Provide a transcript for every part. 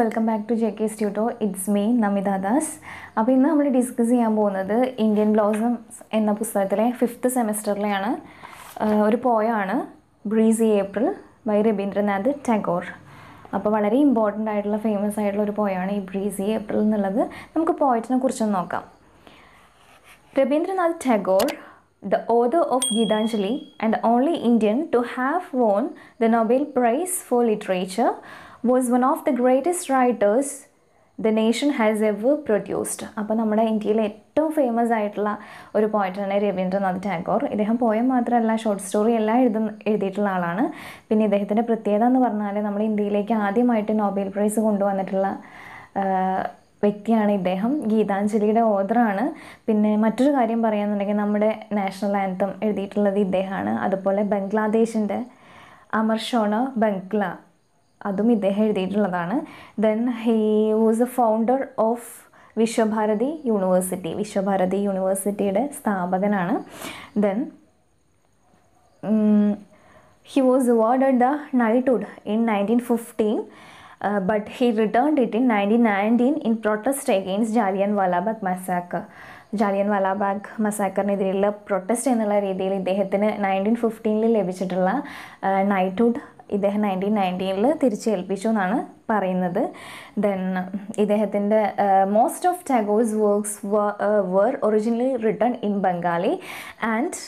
Welcome back to J K സ്റ്റ്യൂട്ടോ it's me Namitha Das അപ്പോൾ ഇന്ന് നമ്മൾ ഡിസ്കസ് ചെയ്യാൻ പോകുന്നത് ഇന്ത്യൻ ബ്ലോസംസ് എന്ന പുസ്തകത്തിലെ ഫിഫ്ത്ത് സെമസ്റ്ററിലെയാണ് ഒരു പോയാണ് breezy April by Rabindranath Tagore അപ്പോൾ വളരെ ഇമ്പോർട്ടൻ്റ് ആയിട്ടുള്ള ഫേമസ് ആയിട്ടുള്ള ഒരു പോയാണ് ഈ ബ്രീസി ഏപ്രിൽ എന്നുള്ളത് നമുക്ക് പോയറ്റിനെ കുറിച്ചൊന്ന് നോക്കാം Rabindranath Tagore the author of Gitanjali and only Indian to have won won Nobel prize for literature was one of the greatest writers the nation has ever produced അപ്പോൾ നമ്മുടെ ഇന്ത്യയിലെ ഏറ്റവും ഫേമസ് ആയിട്ടുള്ള ഒരു പോയിറ്റാണ് രവീന്ദ്രനാഥ് ടാഗോർ ഇദ്ദേഹം പോയം മാത്രമല്ല ഷോർട്ട് സ്റ്റോറി എല്ലാം എഴുതു എഴുതിയിട്ടുള്ള ആളാണ് പിന്നെ ഇദ്ദേഹത്തിൻ്റെ പ്രത്യേകത എന്ന് പറഞ്ഞാൽ നമ്മൾ ഇന്ത്യയിലേക്ക് ആദ്യമായിട്ട് നോബൽ പ്രൈസ് കൊണ്ടുവന്നിട്ടുള്ള വ്യക്തിയാണ് ഇദ്ദേഹം ഗീതാഞ്ജലിയുടെ ഓദറാണ് പിന്നെ മറ്റൊരു കാര്യം പറയുകയെന്നുണ്ടെങ്കിൽ നമ്മുടെ നാഷണൽ ആൻതം എഴുതിയിട്ടുള്ളത് ഇദ്ദേഹമാണ് അതുപോലെ ബംഗ്ലാദേശിൻ്റെ അമർ ബംഗ്ല അതും ഇദ്ദേഹം എഴുതിയിട്ടുള്ളതാണ് then he was a founder of Visvabharati university Visvabharati യൂണിവേഴ്സിറ്റിയുടെ സ്ഥാപകനാണ് then he was awarded the knighthood in nineteen fifteen but he return it in nineteen nineteen in protest against Jallian Walabagh massacre Jallian Walabagh മസാക്കറിനെതിരെയുള്ള പ്രൊട്ടസ്റ്റ് എന്നുള്ള രീതിയിൽ ഇദ്ദേഹത്തിന് നയൻറ്റീൻ ഫിഫ്റ്റീനിൽ ലഭിച്ചിട്ടുള്ള നൈറ്റ്ഹുഡ് uh, ഇദ്ദേഹം nineteen നയൻറ്റീനിൽ തിരിച്ചേൽപ്പിച്ചു എന്നാണ് പറയുന്നത് ദെൻ ഇദ്ദേഹത്തിൻ്റെ most of Tagore's works were originally written in Bengali and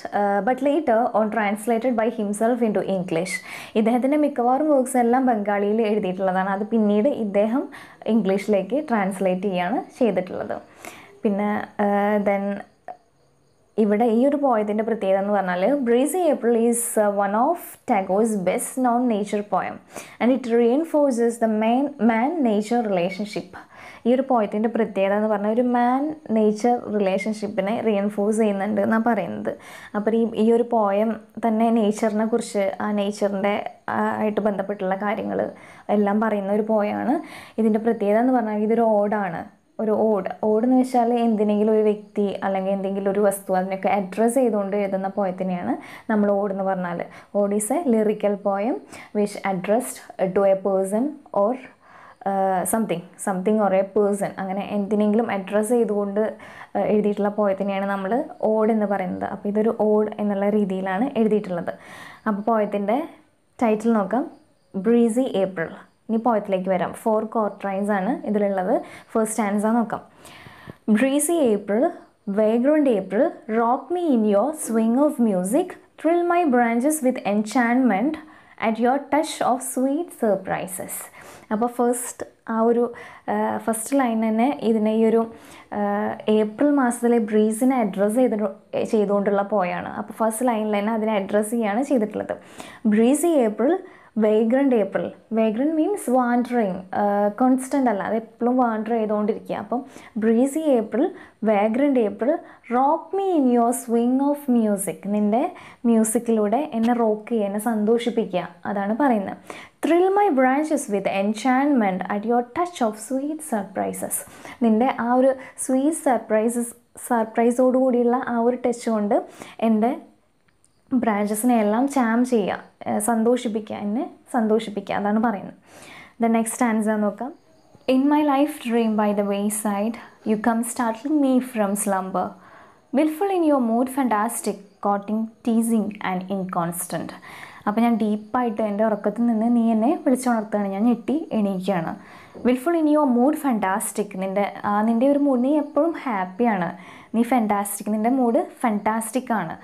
but later on translated by himself into English ഇദ്ദേഹത്തിൻ്റെ മിക്കവാറും വർക്ക്സ് എല്ലാം ബംഗാളിയിൽ എഴുതിയിട്ടുള്ളതാണ് അത് പിന്നീട് ഇദ്ദേഹം ഇംഗ്ലീഷിലേക്ക് ട്രാൻസ്ലേറ്റ് ചെയ്യുകയാണ് ചെയ്തിട്ടുള്ളത് പിന്നെ ദെൻ ഇവിടെ ഈ ഒരു പോയത്തിൻ്റെ പ്രത്യേകത എന്ന് പറഞ്ഞാൽ breezy April is one of Tagore's best known nature poem and it reinforces the main man nature relationship ഈ ഒരു പോയത്തിൻ്റെ പ്രത്യേകത എന്ന് പറഞ്ഞാൽ ഒരു മാൻ നേച്ചർ റിലേഷൻഷിപ്പിനെ റീഎൻഫോഴ്സ് ചെയ്യുന്നുണ്ട് എന്നാണ് പറയുന്നത് അപ്പോൾ ഈ ഈ ഒരു പോയം തന്നെ നേച്ചറിനെ കുറിച്ച് ആ നേച്ചറിൻ്റെ ആയിട്ട് ബന്ധപ്പെട്ടുള്ള കാര്യങ്ങൾ എല്ലാം പറയുന്ന ഒരു പോയാണ് ഇതിൻ്റെ പ്രത്യേകത എന്ന് പറഞ്ഞാൽ ഇതൊരു ഓടാണ് ഒരു ഓട് ഓടെന്ന് വെച്ചാൽ എന്തിനെങ്കിലും ഒരു വ്യക്തി അല്ലെങ്കിൽ എന്തെങ്കിലും ഒരു വസ്തു അതിനൊക്കെ അഡ്രസ്സ് ചെയ്തുകൊണ്ട് എഴുതുന്ന പോയത്തിനെയാണ് നമ്മൾ ഓടെന്ന് പറഞ്ഞാൽ ode is a lyrical poem which addressed to a person or something something or a person അങ്ങനെ എന്തിനെങ്കിലും അഡ്രസ്സ് ചെയ്തുകൊണ്ട് uh, എഴുതിയിട്ടുള്ള പോയത്തിനെയാണ് നമ്മൾ ഓട് എന്ന് പറയുന്നത് അപ്പോൾ ഇതൊരു ഓട് എന്നുള്ള രീതിയിലാണ് എഴുതിയിട്ടുള്ളത് അപ്പോൾ പോയത്തിൻ്റെ ടൈറ്റിൽ നോക്കാം ബ്രീസി ഏപ്രിൽ ഇനി പോയത്തിലേക്ക് വരാം ഫോർ ക്വാർട്രൈൻസ് ആണ് ഇതിലുള്ളത് ഫസ്റ്റ് ആൻസർ നോക്കാം breezy April vagrant April rock me in your swing of music thrill my branches with enchantment at your touch of sweet surprises അപ്പോൾ ഫസ്റ്റ് ആ ഒരു ഫസ്റ്റ് ലൈൻ തന്നെ ഇതിനെ ഈ ഒരു ഏപ്രിൽ മാസത്തിലെ ബ്രീസിനെ അഡ്രസ്സ് ചെയ്ത ചെയ്തുകൊണ്ടുള്ള പോയാണ് അപ്പോൾ ഫസ്റ്റ് ലൈനിൽ തന്നെ അതിനെ അഡ്രസ്സ് ചെയ്യുകയാണ് ചെയ്തിട്ടുള്ളത് breezy April vagrant April vagrant means wandering constant അല്ല അതെപ്പോഴും എപ്പോഴും വാൻഡർ ചെയ്തുകൊണ്ടിരിക്കുക അപ്പം breezy April vagrant April rock me in your swing of music നിൻ്റെ മ്യൂസിക്കിലൂടെ എന്നെ റോക്ക് ചെയ്യുക എന്നെ സന്തോഷിപ്പിക്കുക അതാണ് പറയുന്നത് thrill my branches with enchantment at your touch of sweet surprises നിൻ്റെ ആ ഒരു സ്വീറ്റ് സർപ്രൈസസ് സർപ്രൈസോടുകൂടിയുള്ള ആ ഒരു ടച്ച് കൊണ്ട് എൻ്റെ ബ്രാഞ്ചസിനെ എല്ലാം ചാം ചെയ്യുക സന്തോഷിപ്പിക്കുക എന്നെ സന്തോഷിപ്പിക്കുക അതാണ് പറയുന്നത് ദ നെക്സ്റ്റ് ആൻസർ നോക്കാം in my life dream by the way side you come startling me from slumber wilful in your mood fantastic coaxing teasing and inconstant അപ്പോൾ ഞാൻ ഡീപ്പായിട്ട് എൻ്റെ ഉറക്കത്തിൽ നിന്ന് നീ എന്നെ വിളിച്ചുണർത്തുകയാണ് ഞാൻ ഞെട്ടി എണീക്കുകയാണ് wilful in your mood fantastic നിൻ്റെ നിൻ്റെ ഒരു മൂഡ് നീ എപ്പോഴും ഹാപ്പിയാണ് നീ ഫാൻറ്റാസ്റ്റിക് നിൻ്റെ മൂഡ് ഫാൻറ്റാസ്റ്റിക് ആണ്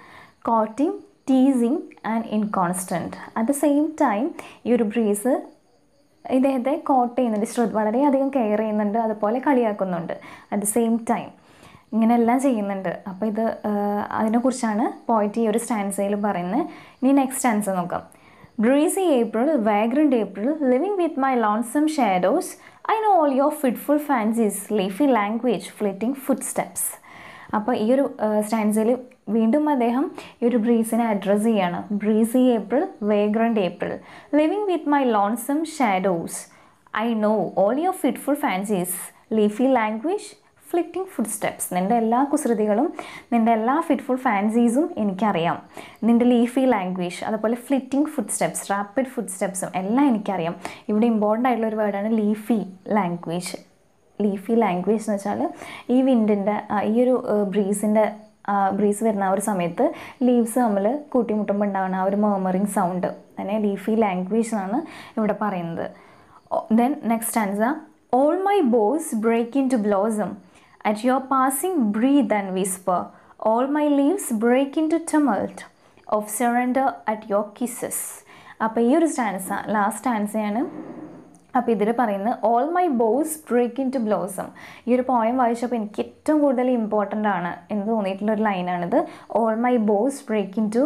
coaxing teasing and inconstant at the same time ഈ ഒരു ബ്രീസ് ഇദ്ദേഹത്തെ കോട്ട് ചെയ്യുന്നുണ്ട് ശ്രദ്ധ വളരെയധികം കെയർ ചെയ്യുന്നുണ്ട് അതുപോലെ കളിയാക്കുന്നുണ്ട് അറ്റ് ദ സെയിം ടൈം ഇങ്ങനെയെല്ലാം ചെയ്യുന്നുണ്ട് അപ്പോൾ ഇത് അതിനെക്കുറിച്ചാണ് പോയിറ്റ് ഈ ഒരു സ്റ്റാൻസയിൽ പറയുന്നത് ഇനി നെക്സ്റ്റ് സ്റ്റാൻസ് നോക്കാം breezy April vagrant April living with my lonesome shadows I know all your fitful fancies leafy language flitting footsteps അപ്പോൾ ഈ ഒരു സ്റ്റാൻസയിൽ വീണ്ടും അദ്ദേഹം ഈ ഒരു ബ്രീസിനെ അഡ്രസ്സ് ചെയ്യാണ് breezy April vagrant April living with my lonesome shadows I know all your fitful fancies leafy language flitting footsteps നിൻ്റെ എല്ലാ കുസൃതികളും നിൻ്റെ എല്ലാ ഫിറ്റ്ഫുൾ ഫാൻസീസും എനിക്കറിയാം നിൻ്റെ ലീഫി ലാംഗ്വേജ് അതുപോലെ flitting footsteps rapid foot സ്റ്റെപ്സും എല്ലാം എനിക്കറിയാം ഇവിടെ ഇമ്പോർട്ടൻ്റ് ആയിട്ടുള്ള ഒരു വേർഡാണ് ലീഫി ലാംഗ്വേജ് ലീഫി ലാംഗ്വേജ് എന്ന് വെച്ചാൽ ഈ വിൻഡിൻ്റെ ഈ ഒരു ബ്രീസിൻ്റെ ബ്രീസ് വരുന്ന ആ ഒരു സമയത്ത് ലീവ്സ് നമ്മൾ കൂട്ടിമുട്ടുമ്പോൾ ഉണ്ടാകുന്ന ആ ഒരു മേമറിങ് സൗണ്ട് അതിനെ ലീഫി ലാംഗ്വേജ് എന്നാണ് ഇവിടെ പറയുന്നത് ദെൻ നെക്സ്റ്റ് ആൻസർ all my boughs break into blossom at your passing breath and whisper all my leaves break into tumult of surrender at your kisses അപ്പോൾ ഈ ഒരു stanza last ആൻസയാണ് അപ്പോൾ ഇതിൽ പറയുന്നത് all my boughs break into blossom ഈ ഒരു poem വായിച്ചപ്പോൾ എനിക്ക് ഏറ്റവും കൂടുതൽ ഇമ്പോർട്ടൻ്റ് ആണ് എന്ന് തോന്നിയിട്ടുള്ളൊരു ലൈനാണിത് all my boughs break into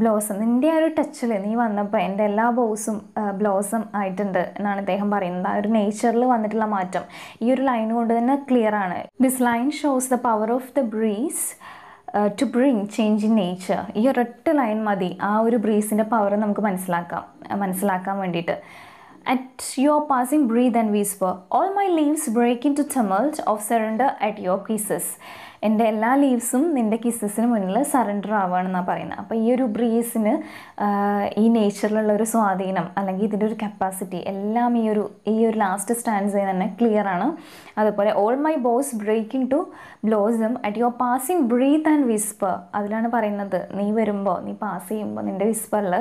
blossom നിൻ്റെ ആ ഒരു ടച്ചിൽ നീ വന്നപ്പോൾ എൻ്റെ എല്ലാ ബോസും ബ്ലോസം ആയിട്ടുണ്ട് എന്നാണ് അദ്ദേഹം പറയുന്നത് ആ ഒരു നേച്ചറിൽ വന്നിട്ടുള്ള മാറ്റം ഈ ഒരു ലൈൻ കൊണ്ട് തന്നെ ക്ലിയർ ആണ് this line shows the power of the breeze to bring change in nature ഈ ഒരൊറ്റ ലൈൻ മതി ആ ഒരു ബ്രീസിൻ്റെ പവർ നമുക്ക് മനസ്സിലാക്കാം മനസ്സിലാക്കാൻ വേണ്ടിയിട്ട് At your passing breathe and whisper, all my leaves break into tumult of surrender at your kisses. എൻ്റെ എല്ലാ ലീവ്സും നിൻ്റെ കിസ്സസിന് മുന്നിൽ സറണ്ടർ ആവുകയാണെന്നാണ് പറയുന്നത് അപ്പോൾ ഈ ഒരു ബ്രീസിന് ഈ നേച്ചറിലുള്ള ഒരു സ്വാധീനം അല്ലെങ്കിൽ ഇതിൻ്റെ ഒരു കപ്പാസിറ്റി എല്ലാം ഈ ഒരു ഈ ഒരു ലാസ്റ്റ് സ്റ്റാൻഡ്സിൽ തന്നെ ക്ലിയർ ആണ് അതുപോലെ all my boughs breaking to blossom at your passing breath and whisper അതിലാണ് പറയുന്നത് നീ വരുമ്പോൾ നീ പാസ് ചെയ്യുമ്പോൾ നിൻ്റെ വിസ്പറിൽ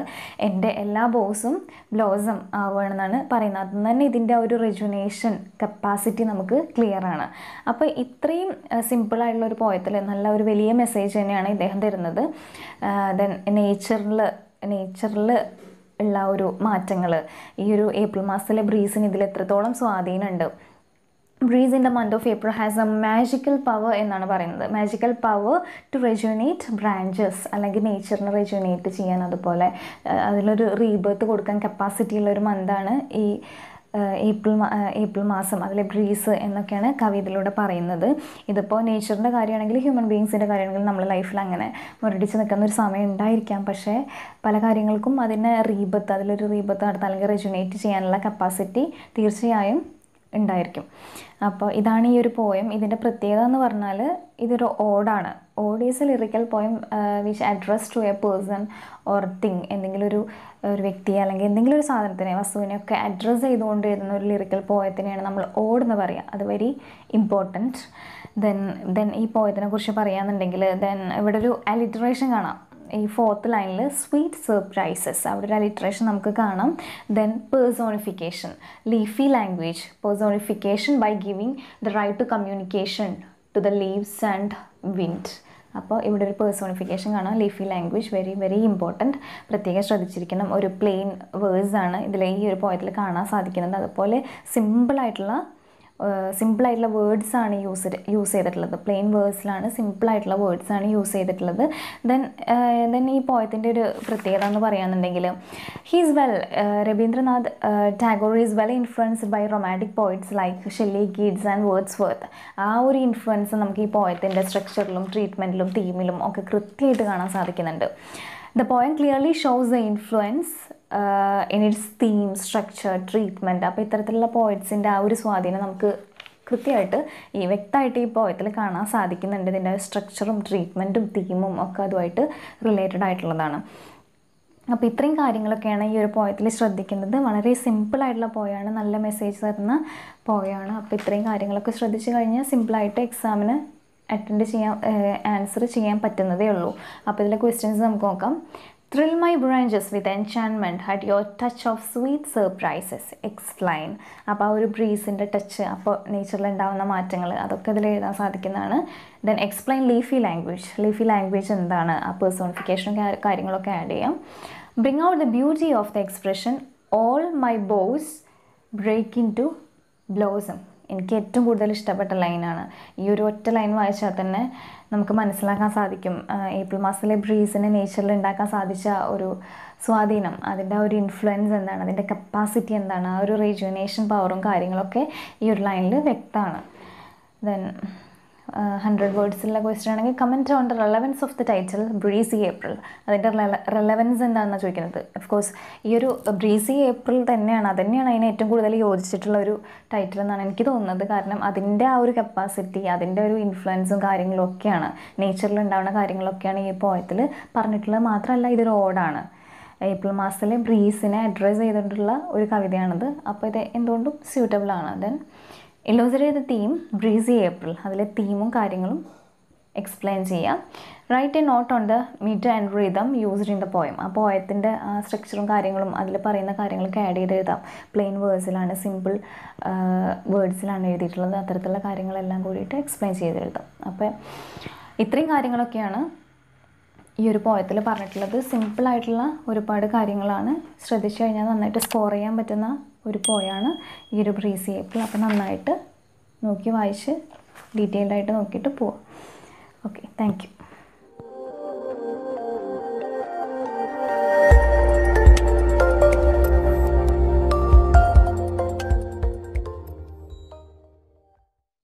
എൻ്റെ എല്ലാ ബോസും ബ്ലോസം ആവുകയാണെന്നാണ് പറയുന്നത് അതിൽ തന്നെ ഇതിൻ്റെ ഒരു റെജുനേഷൻ കപ്പാസിറ്റി നമുക്ക് ക്ലിയർ ആണ് അപ്പോൾ ഇത്രയും സിമ്പിളായിട്ടുള്ള ഒരു പോയത്തിൽ നല്ല ഒരു വലിയ മെസ്സേജ് തന്നെയാണ് ഇദ്ദേഹം തരുന്നത് ദെൻ നേച്ചറിൽ നേച്ചറിൽ ഉള്ള ഒരു മാറ്റങ്ങൾ ഈ ഒരു ഏപ്രിൽ മാസത്തിലെ ബ്രീസിന് ഇതിൽ എത്രത്തോളം സ്വാധീനമുണ്ട് breeze in the month of April has a magical power എന്നാണ് പറയുന്നത് magical power to rejuvenate branches അല്ലെങ്കിൽ നേച്ചറിനെ റെജ്യൂണേറ്റ് ചെയ്യാൻ അതുപോലെ അതിലൊരു റീബേർത്ത് കൊടുക്കാൻ കപ്പാസിറ്റി ഉള്ള ഒരു മന്താണ് ഈ ഏപ്രിൽ ഏപ്രിൽ മാസം അതിലെ ബ്രീസ് എന്നൊക്കെയാണ് കവി ഇതിലൂടെ പറയുന്നത് ഇതിപ്പോൾ നേച്ചറിൻ്റെ കാര്യമാണെങ്കിൽ ഹ്യൂമൻ ബീങ്സിൻ്റെ കാര്യമാണെങ്കിൽ നമ്മൾ ലൈഫിൽ അങ്ങനെ മുരടിച്ച് നിൽക്കുന്ന ഒരു സമയം ഉണ്ടായിരിക്കാം പക്ഷേ പല കാര്യങ്ങൾക്കും അതിനെ റീബത്ത് അതിലൊരു റീബത്ത് നടത്താൻ അല്ലെങ്കിൽ റെജുനേറ്റ് ചെയ്യാനുള്ള കപ്പാസിറ്റി തീർച്ചയായും ഉണ്ടായിരിക്കും അപ്പോൾ ഇതാണ് ഈ ഒരു പോയം ഇതിൻ്റെ പ്രത്യേകത എന്ന് പറഞ്ഞാൽ ഇതൊരു ഓഡാണ് ode is a lyrical poem which address to a person or thing എന്തെങ്കിലും ഒരു ഒരു വ്യക്തിയെ അല്ലെങ്കിൽ എന്തെങ്കിലും ഒരു സാധനത്തിനെ വസ്തുവിനെയൊക്കെ അഡ്രസ്സ് ചെയ്തുകൊണ്ട് എഴുതുന്ന ഒരു ലിറിക്കൽ പോയത്തിനെയാണ് നമ്മൾ ഓഡ് എന്ന് പറയുക അത് വെരി ഇമ്പോർട്ടൻറ്റ് ദെൻ ദെൻ ഈ പോയത്തിനെ കുറിച്ച് പറയുകയെന്നുണ്ടെങ്കിൽ ദെൻ ഇവിടെ ഒരു അലിറ്ററേഷൻ കാണാം ഈ ഫോർത്ത് ലൈനിൽ സ്വീറ്റ് സർപ്രൈസസ് അവിടെ ഒരു അലിറ്ററേഷൻ നമുക്ക് കാണാം then personification leafy language personification by giving the right to communication to the leaves and wind അപ്പോൾ ഇവിടെ ഒരു പേഴ്സോണിഫിക്കേഷൻ കാണാം leafy language very very important പ്രത്യേകം ശ്രദ്ധിച്ചിരിക്കണം ഒരു പ്ലെയിൻ വേഴ്സാണ് ഇതിൽ ഈ ഒരു പോയത്തിൽ കാണാൻ സാധിക്കുന്നത് അതുപോലെ സിമ്പിളായിട്ടുള്ള സിമ്പിളായിട്ടുള്ള വേർഡ്സാണ് യൂസ് യൂസ് ചെയ്തിട്ടുള്ളത് പ്ലെയിൻ വേർഡ്സിലാണ് സിമ്പിളായിട്ടുള്ള വേർഡ്സാണ് യൂസ് ചെയ്തിട്ടുള്ളത് ദെൻ ദെൻ ഈ പോയത്തിൻ്റെ ഒരു പ്രത്യേകത എന്ന് പറയുകയാണെന്നുണ്ടെങ്കിൽ he's well Rabindranath Tagore is well influenced by romantic poets like Shelley Keats and Wordsworth ആ ഒരു ഇൻഫ്ലുവൻസ് നമുക്ക് ഈ പോയത്തിൻ്റെ സ്ട്രക്ചറിലും ട്രീറ്റ്മെൻറ്റിലും തീമിലും ഒക്കെ കൃത്യമായിട്ട് കാണാൻ സാധിക്കുന്നുണ്ട് the poem clearly shows the influence ഇനി തീം സ്ട്രക്ചർ ട്രീറ്റ്മെൻറ്റ് അപ്പോൾ ഇത്തരത്തിലുള്ള പോയിറ്റ്സിൻ്റെ ആ ഒരു സ്വാധീനം നമുക്ക് കൃത്യമായിട്ട് ഈ വ്യക്തമായിട്ട് ഈ പോയത്തിൽ കാണാൻ സാധിക്കുന്നുണ്ട് ഇതിൻ്റെ സ്ട്രക്ചറും ട്രീറ്റ്മെൻറ്റും തീമും ഒക്കെ അതുമായിട്ട് റിലേറ്റഡ് ആയിട്ടുള്ളതാണ് അപ്പോൾ ഇത്രയും കാര്യങ്ങളൊക്കെയാണ് ഈ ഒരു പോയത്തിൽ ശ്രദ്ധിക്കുന്നത് വളരെ സിമ്പിളായിട്ടുള്ള പോയാണ് നല്ല മെസ്സേജ് തരുന്ന പോയാണ് അപ്പോൾ ഇത്രയും കാര്യങ്ങളൊക്കെ ശ്രദ്ധിച്ചു കഴിഞ്ഞാൽ സിമ്പിളായിട്ട് എക്സാമിന് അറ്റൻഡ് ചെയ്യാൻ ആൻസർ ചെയ്യാൻ പറ്റുന്നതേ ഉള്ളൂ അപ്പോൾ ഇതിലെ ക്വസ്റ്റ്യൻസ് നമുക്ക് നോക്കാം Thrill my branches with enchantment at your touch of sweet surprises. Explain. അപ്പോൾ ആ ഒരു ബ്രീസിൻ്റെ ടച്ച് അപ്പോൾ നേച്ചറിൽ ഉണ്ടാകുന്ന മാറ്റങ്ങൾ അതൊക്കെ ഇതിൽ എഴുതാൻ സാധിക്കുന്നതാണ് then explain leafy language leafy language എന്താണ് ആ പേഴ്സോണിഫിക്കേഷനും കാര്യങ്ങളൊക്കെ ആഡ് ചെയ്യാം bring out the beauty of the expression all my boughs break into blossom എനിക്ക് ഏറ്റവും കൂടുതൽ ഇഷ്ടപ്പെട്ട ലൈനാണ് ഈ ഒരു ഒറ്റ ലൈൻ വായിച്ചാൽ തന്നെ നമുക്ക് മനസ്സിലാക്കാൻ സാധിക്കും ഏപ്രിൽ മാസത്തിലെ ബ്രീസിന് നേച്ചറിൽ ഉണ്ടാക്കാൻ സാധിച്ച ഒരു സ്വാധീനം അതിൻ്റെ ഒരു ഇൻഫ്ലുവൻസ് എന്താണ് അതിൻ്റെ കപ്പാസിറ്റി എന്താണ് ആ ഒരു റീജുവിനേഷൻ പവറും കാര്യങ്ങളൊക്കെ ഈ ഒരു ലൈനിൽ വ്യക്തമാണ് ദെൻ ഹൺഡ്രഡ് വേർഡ്സിലുള്ള ക്വസ്റ്റ്യൻ ആണെങ്കിൽ comment on the relevance of the title breezy April അതിൻ്റെ റെലവൻസ് എന്താണെന്നാണ് ചോദിക്കുന്നത് ഓഫ് കോഴ്സ് ഈ ഒരു ബ്രീസി ഏപ്രിൽ തന്നെയാണ് തന്നെയാണ് അതിന് ഏറ്റവും കൂടുതൽ യോജിച്ചിട്ടുള്ള ഒരു ടൈറ്റിൽ എന്നാണ് എനിക്ക് തോന്നുന്നത് കാരണം അതിൻ്റെ ആ ഒരു കപ്പാസിറ്റി അതിൻ്റെ ഒരു ഇൻഫ്ലുവൻസും കാര്യങ്ങളും ഒക്കെയാണ് നേച്ചറിൽ ഉണ്ടാവുന്ന കാര്യങ്ങളൊക്കെയാണ് ഈ പോയത്തിൽ പറഞ്ഞിട്ടുള്ളത് മാത്രമല്ല ഇതൊരു ഓടാണ് ഏപ്രിൽ മാസത്തിലെ ബ്രീസിനെ അഡ്രസ്സ് ചെയ്തിട്ടുള്ള ഒരു കവിതയാണത് അപ്പോൾ ഇത് എന്തുകൊണ്ടും സ്യൂട്ടബിളാണ് ദെൻ എലോസർ ചെയ്ത തീം ബ്രീസി ഏപ്രിൽ അതിലെ തീമും കാര്യങ്ങളും എക്സ്പ്ലെയിൻ ചെയ്യാം write a note on the metre and rhythm use in the poem ആ പോയത്തിൻ്റെ സ്ട്രക്ചറും കാര്യങ്ങളും അതിൽ പറയുന്ന കാര്യങ്ങളൊക്കെ ആഡ് ചെയ്ത് എഴുതാം പ്ലെയിൻ വേർഡ്സിലാണ് സിമ്പിൾ വേർഡ്സിലാണ് എഴുതിയിട്ടുള്ളത് അത്തരത്തിലുള്ള കാര്യങ്ങളെല്ലാം കൂടിയിട്ട് എക്സ്പ്ലെയിൻ ചെയ്ത് എഴുതാം അപ്പോൾ ഇത്രയും കാര്യങ്ങളൊക്കെയാണ് ഈ ഒരു പോയത്തിൽ പറഞ്ഞിട്ടുള്ളത് സിമ്പിളായിട്ടുള്ള ഒരുപാട് കാര്യങ്ങളാണ് ശ്രദ്ധിച്ചു കഴിഞ്ഞാൽ നന്നായിട്ട് സ്കോർ ചെയ്യാൻ പറ്റുന്ന ഒരു പോയാണ് ഈ ഒരു ബ്രീസി ഏപ്പിൾ അപ്പോൾ നന്നായിട്ട് നോക്കി വായിച്ച് ഡീറ്റെയിൽഡായിട്ട് നോക്കിയിട്ട് പോവാം ഓക്കെ താങ്ക്